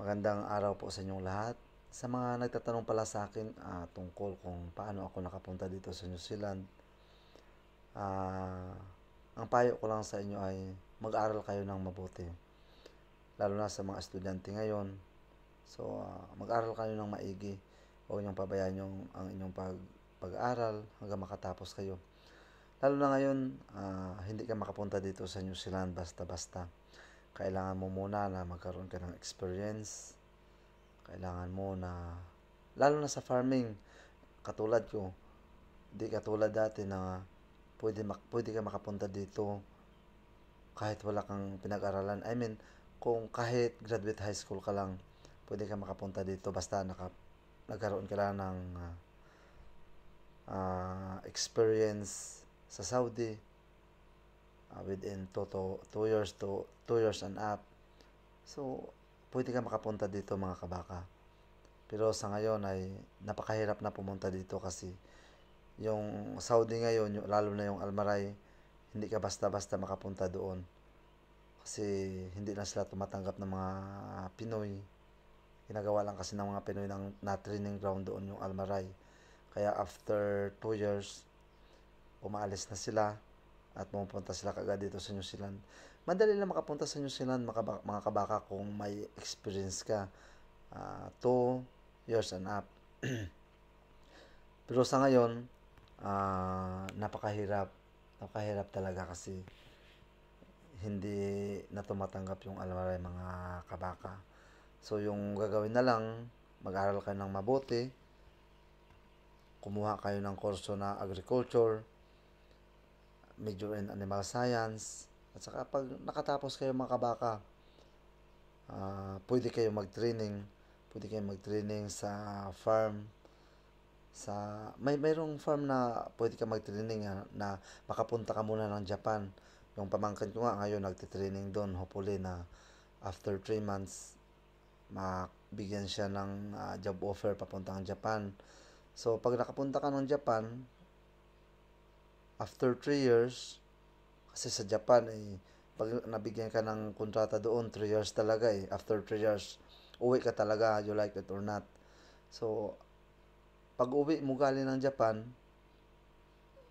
Magandang araw po sa inyong lahat. Sa mga nagtatanong pala sa akin uh, tungkol kung paano ako nakapunta dito sa New Zealand, uh, ang payo ko lang sa inyo ay mag-aral kayo ng mabuti. Lalo na sa mga estudyante ngayon. So, uh, mag-aral kayo ng maigi. Huwag niyong pabayaan yung, ang inyong pag, pag aral hanggang makatapos kayo. Lalo na ngayon, uh, hindi ka makapunta dito sa New Zealand basta-basta kailangan mo muna na magkaroon ka ng experience. Kailangan mo na, lalo na sa farming, katulad ko, di katulad dati na pwede, mak- pwede ka makapunta dito kahit wala kang pinag-aralan. I mean, kung kahit graduate high school ka lang, pwede ka makapunta dito basta naka, nagkaroon ka lang ng uh, uh, experience sa Saudi uh, within 2 to 2 years to 2 years and up. So, pwede ka makapunta dito mga kabaka. Pero sa ngayon ay napakahirap na pumunta dito kasi yung Saudi ngayon, yung, lalo na yung Almaray, hindi ka basta-basta makapunta doon. Kasi hindi na sila tumatanggap ng mga Pinoy. Ginagawa lang kasi ng mga Pinoy ng, na training ground doon yung Almaray. Kaya after 2 years, umaalis na sila at pumunta sila kagad dito sa New Zealand. Madali lang makapunta sa New Zealand mga kabaka kung may experience ka uh, ah, to years and up. Pero sa ngayon, uh, napakahirap. Napakahirap talaga kasi hindi na tumatanggap yung alamalay mga kabaka. So yung gagawin na lang, mag-aral ka ng mabuti, kumuha kayo ng kurso na agriculture, major in animal science. At saka pag nakatapos kayo mga kabaka, uh, pwede kayo mag-training. Pwede kayo mag-training sa farm. Sa, may mayroong farm na pwede ka mag-training na, ah, na makapunta ka muna ng Japan. Yung pamangkin ko nga ngayon nagtitraining doon. Hopefully na after 3 months, mabigyan siya ng uh, job offer papuntang Japan. So, pag nakapunta ka ng Japan, after 3 years, kasi sa Japan, eh, pag nabigyan ka ng kontrata doon, 3 years talaga eh. After 3 years, uwi ka talaga, you like it or not. So, pag uwi mo galing ng Japan,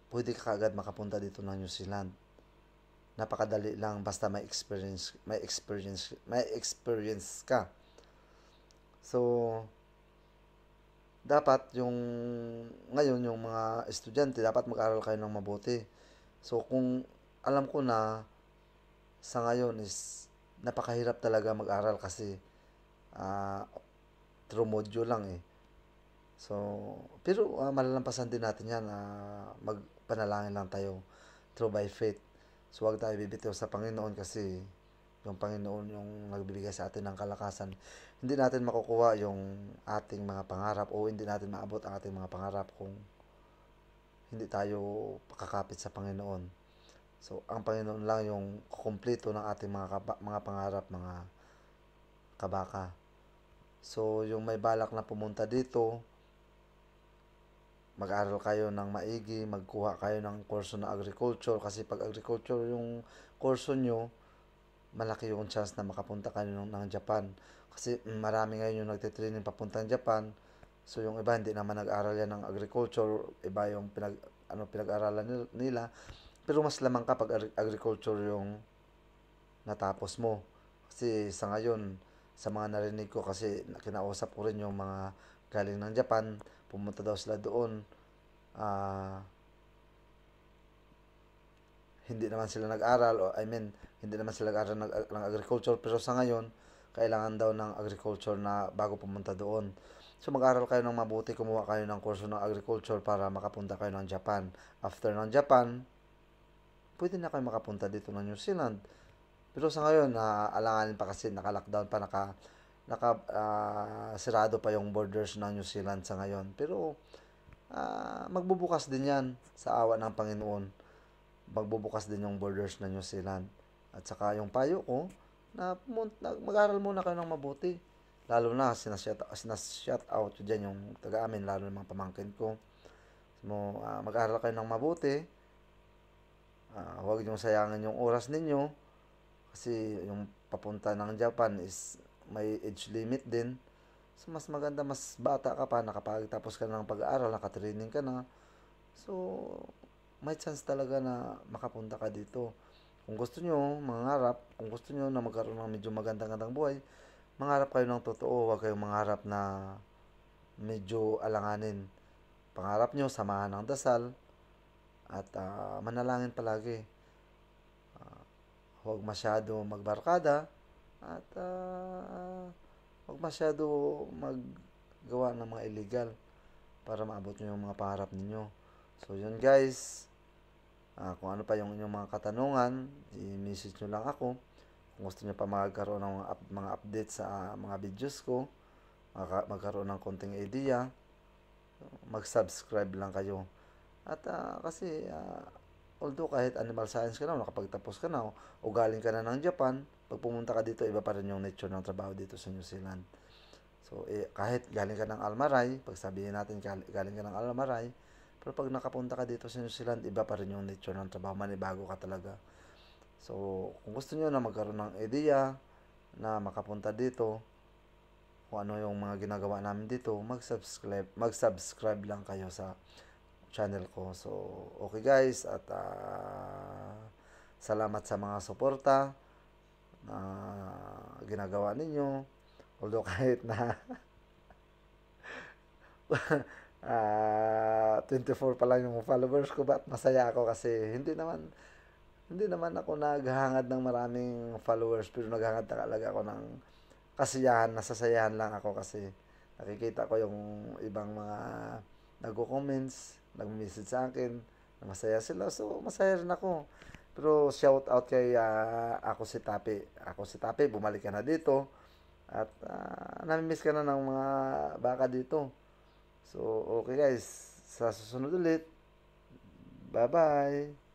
pwede ka agad makapunta dito ng New Zealand. Napakadali lang basta may experience, may experience, may experience ka. So, dapat yung ngayon yung mga estudyante dapat mag-aral kayo ng mabuti. So kung alam ko na sa ngayon is napakahirap talaga mag-aral kasi uh, through module lang eh. So, pero uh, malalampasan din natin yan na uh, magpanalangin lang tayo through by faith. So, huwag tayo bibitaw sa Panginoon kasi ng Panginoon yung nagbibigay sa atin ng kalakasan, hindi natin makukuha yung ating mga pangarap o hindi natin maabot ang ating mga pangarap kung hindi tayo pakakapit sa Panginoon. So, ang Panginoon lang yung kumpleto ng ating mga, kaba, mga pangarap, mga kabaka. So, yung may balak na pumunta dito, mag-aral kayo ng maigi, magkuha kayo ng kurso na agriculture kasi pag agriculture yung kurso nyo, malaki yung chance na makapunta ka ng, ng Japan. Kasi marami ngayon yung nagtitraining papuntang Japan. So yung iba hindi naman nag-aral yan ng agriculture, iba yung pinag ano pinag-aralan nila. Pero mas lamang kapag agriculture yung natapos mo. Kasi sa ngayon, sa mga narinig ko kasi kinausap ko rin yung mga galing ng Japan, pumunta daw sila doon. Ah, uh, hindi naman sila nag-aral, o I mean, hindi naman sila nag-aral ng, ng agriculture, pero sa ngayon, kailangan daw ng agriculture na bago pumunta doon. So mag-aral kayo ng mabuti, kumuha kayo ng kurso ng agriculture para makapunta kayo ng Japan. After ng Japan, pwede na kayo makapunta dito ng New Zealand. Pero sa ngayon, na uh, alanganin pa kasi naka-lockdown pa, naka, naka uh, sirado pa yung borders ng New Zealand sa ngayon. Pero uh, magbubukas din yan sa awa ng Panginoon magbubukas din yung borders na New Zealand. At saka yung payo ko, na, na mag-aral muna kayo ng mabuti. Lalo na sinashut, sinashut out ko dyan yung taga amin, lalo ng mga pamangkin ko. So, uh, ah, mag-aral kayo ng mabuti. Uh, huwag niyong sayangin yung oras ninyo. Kasi yung papunta ng Japan is may age limit din. So, mas maganda, mas bata ka pa, nakapagtapos ka ng pag-aaral, nakatraining ka na. So, may chance talaga na makapunta ka dito. Kung gusto nyo, mangarap, kung gusto nyo na magkaroon ng medyo magandang-gandang buhay, mangarap kayo ng totoo, huwag kayong mangarap na medyo alanganin. Pangarap nyo, samahan ng dasal, at uh, manalangin palagi. Uh, huwag masyado magbarkada, at uh, huwag masyado maggawa ng mga illegal para maabot nyo yung mga pangarap ninyo. So, yun guys. Uh, kung ano pa yung inyong mga katanungan, i-message nyo lang ako. Kung gusto nyo pa magkaroon ng up, mga update sa uh, mga videos ko, magka- magkaroon ng konting idea, mag-subscribe lang kayo. At uh, kasi, uh, although kahit animal science ka na, nakapagtapos ka na, o galing ka na ng Japan, pag pumunta ka dito, iba pa rin yung nature ng trabaho dito sa New Zealand. So, eh, kahit galing ka ng Almaray, pag sabihin natin galing ka ng Almaray, pero pag nakapunta ka dito sa New Zealand, iba pa rin yung nature ng trabaho, manibago ka talaga. So, kung gusto niyo na magkaroon ng idea na makapunta dito, kung ano yung mga ginagawa namin dito, mag-subscribe, mag-subscribe lang kayo sa channel ko. So, okay guys, at uh, salamat sa mga suporta na ginagawa ninyo. Although kahit na uh, ah, 24 pa lang yung followers ko but masaya ako kasi hindi naman hindi naman ako naghahangad ng maraming followers pero naghahangad talaga ako ng kasiyahan, nasasayahan lang ako kasi nakikita ko yung ibang mga nagko-comments, nag-message sa akin, na masaya sila. So, masaya rin ako. Pero shout out kay uh, ako si Tapi. Ako si Tapi, bumalik ka na dito. At uh, nami-miss ka na ng mga baka dito. So, okay guys. Sa susunod ulit. Bye-bye.